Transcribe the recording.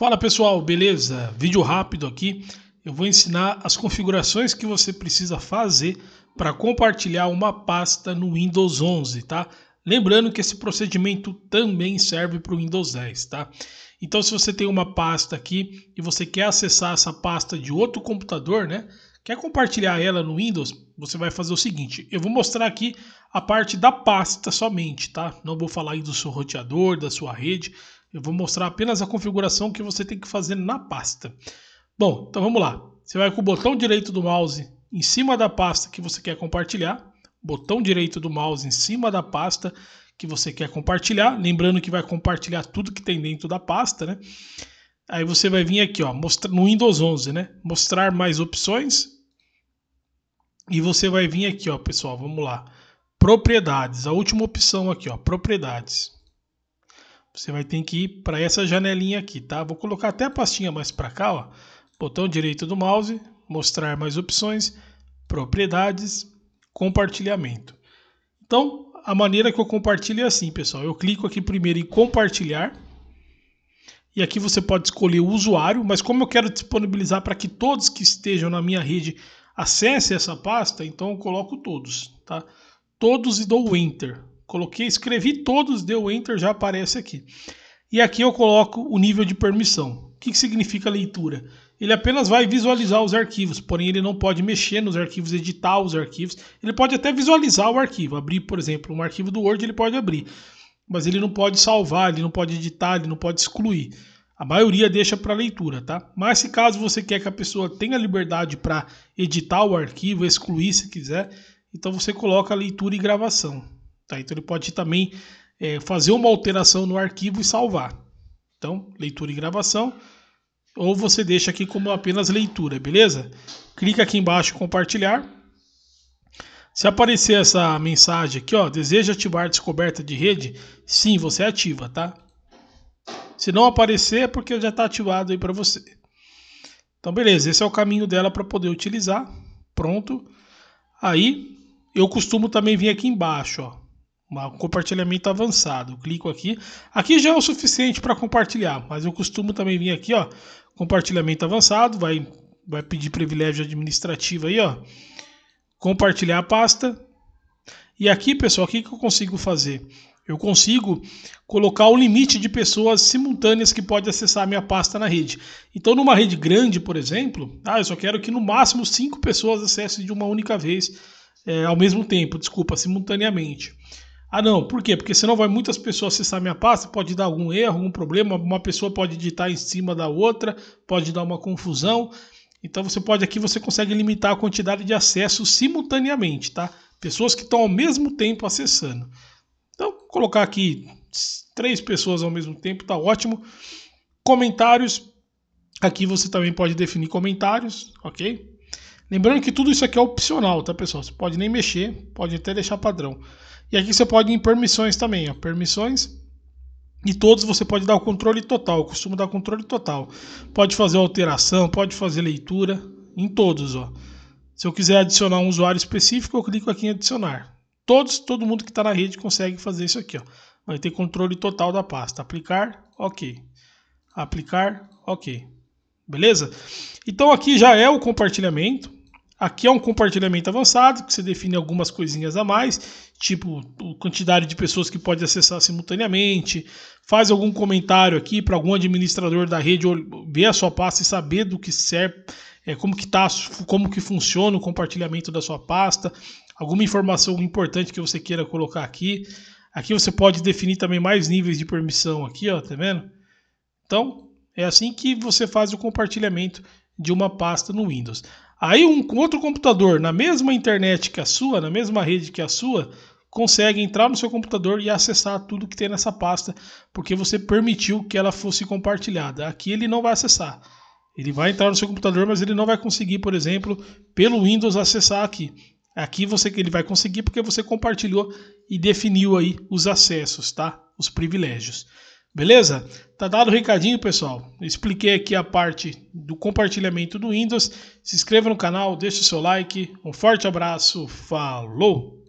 Fala pessoal, beleza? Vídeo rápido aqui. Eu vou ensinar as configurações que você precisa fazer para compartilhar uma pasta no Windows 11, tá? Lembrando que esse procedimento também serve para o Windows 10, tá? Então, se você tem uma pasta aqui e você quer acessar essa pasta de outro computador, né? Quer compartilhar ela no Windows? Você vai fazer o seguinte: eu vou mostrar aqui a parte da pasta somente, tá? Não vou falar aí do seu roteador, da sua rede. Eu vou mostrar apenas a configuração que você tem que fazer na pasta. Bom, então vamos lá. Você vai com o botão direito do mouse em cima da pasta que você quer compartilhar, botão direito do mouse em cima da pasta que você quer compartilhar, lembrando que vai compartilhar tudo que tem dentro da pasta, né? Aí você vai vir aqui, ó, no Windows 11, né? Mostrar mais opções. E você vai vir aqui, ó, pessoal, vamos lá. Propriedades, a última opção aqui, ó, propriedades. Você vai ter que ir para essa janelinha aqui, tá? Vou colocar até a pastinha mais para cá, ó. Botão direito do mouse, mostrar mais opções, propriedades, compartilhamento. Então, a maneira que eu compartilho é assim, pessoal. Eu clico aqui primeiro em compartilhar. E aqui você pode escolher o usuário, mas como eu quero disponibilizar para que todos que estejam na minha rede acessem essa pasta, então eu coloco todos, tá? Todos e dou enter. Coloquei, escrevi todos, deu Enter, já aparece aqui. E aqui eu coloco o nível de permissão. O que, que significa leitura? Ele apenas vai visualizar os arquivos, porém ele não pode mexer nos arquivos, editar os arquivos. Ele pode até visualizar o arquivo, abrir, por exemplo, um arquivo do Word, ele pode abrir. Mas ele não pode salvar, ele não pode editar, ele não pode excluir. A maioria deixa para leitura, tá? Mas se caso você quer que a pessoa tenha liberdade para editar o arquivo, excluir se quiser, então você coloca leitura e gravação. Tá? Então ele pode também é, fazer uma alteração no arquivo e salvar. Então, leitura e gravação. Ou você deixa aqui como apenas leitura, beleza? Clica aqui embaixo compartilhar. Se aparecer essa mensagem aqui, ó, deseja ativar descoberta de rede? Sim, você ativa, tá? Se não aparecer, é porque já está ativado aí para você. Então, beleza, esse é o caminho dela para poder utilizar. Pronto. Aí, eu costumo também vir aqui embaixo, ó um compartilhamento avançado. clico aqui. Aqui já é o suficiente para compartilhar, mas eu costumo também vir aqui, ó, compartilhamento avançado, vai vai pedir privilégio administrativo aí, ó. Compartilhar a pasta. E aqui, pessoal, o que, que eu consigo fazer? Eu consigo colocar o limite de pessoas simultâneas que pode acessar a minha pasta na rede. Então, numa rede grande, por exemplo, ah, eu só quero que no máximo cinco pessoas acessem de uma única vez, é, ao mesmo tempo, desculpa, simultaneamente. Ah, não, por quê? Porque senão vai muitas pessoas acessar minha pasta, pode dar algum erro, algum problema, uma pessoa pode digitar em cima da outra, pode dar uma confusão. Então você pode aqui, você consegue limitar a quantidade de acessos simultaneamente, tá? Pessoas que estão ao mesmo tempo acessando. Então, colocar aqui três pessoas ao mesmo tempo tá ótimo. Comentários, aqui você também pode definir comentários, ok? Lembrando que tudo isso aqui é opcional, tá pessoal? Você pode nem mexer, pode até deixar padrão. E aqui você pode ir em permissões também, ó, permissões. E todos você pode dar o controle total, eu costumo dar controle total. Pode fazer alteração, pode fazer leitura, em todos, ó. Se eu quiser adicionar um usuário específico, eu clico aqui em adicionar. Todos, todo mundo que está na rede consegue fazer isso aqui, ó. Vai ter controle total da pasta. Aplicar, ok. Aplicar, ok. Beleza? Então aqui já é o compartilhamento. Aqui é um compartilhamento avançado, que você define algumas coisinhas a mais, tipo quantidade de pessoas que pode acessar simultaneamente, faz algum comentário aqui para algum administrador da rede ver a sua pasta e saber do que serve, é, como que tá, como que funciona o compartilhamento da sua pasta, alguma informação importante que você queira colocar aqui. Aqui você pode definir também mais níveis de permissão aqui, ó, tá vendo? Então, é assim que você faz o compartilhamento de uma pasta no Windows. Aí um outro computador na mesma internet que a sua, na mesma rede que a sua, consegue entrar no seu computador e acessar tudo que tem nessa pasta, porque você permitiu que ela fosse compartilhada. Aqui ele não vai acessar. Ele vai entrar no seu computador, mas ele não vai conseguir, por exemplo, pelo Windows acessar aqui. Aqui você ele vai conseguir porque você compartilhou e definiu aí os acessos, tá? Os privilégios. Beleza? Tá dado o recadinho, pessoal. Expliquei aqui a parte do compartilhamento do Windows. Se inscreva no canal, deixe o seu like. Um forte abraço, falou!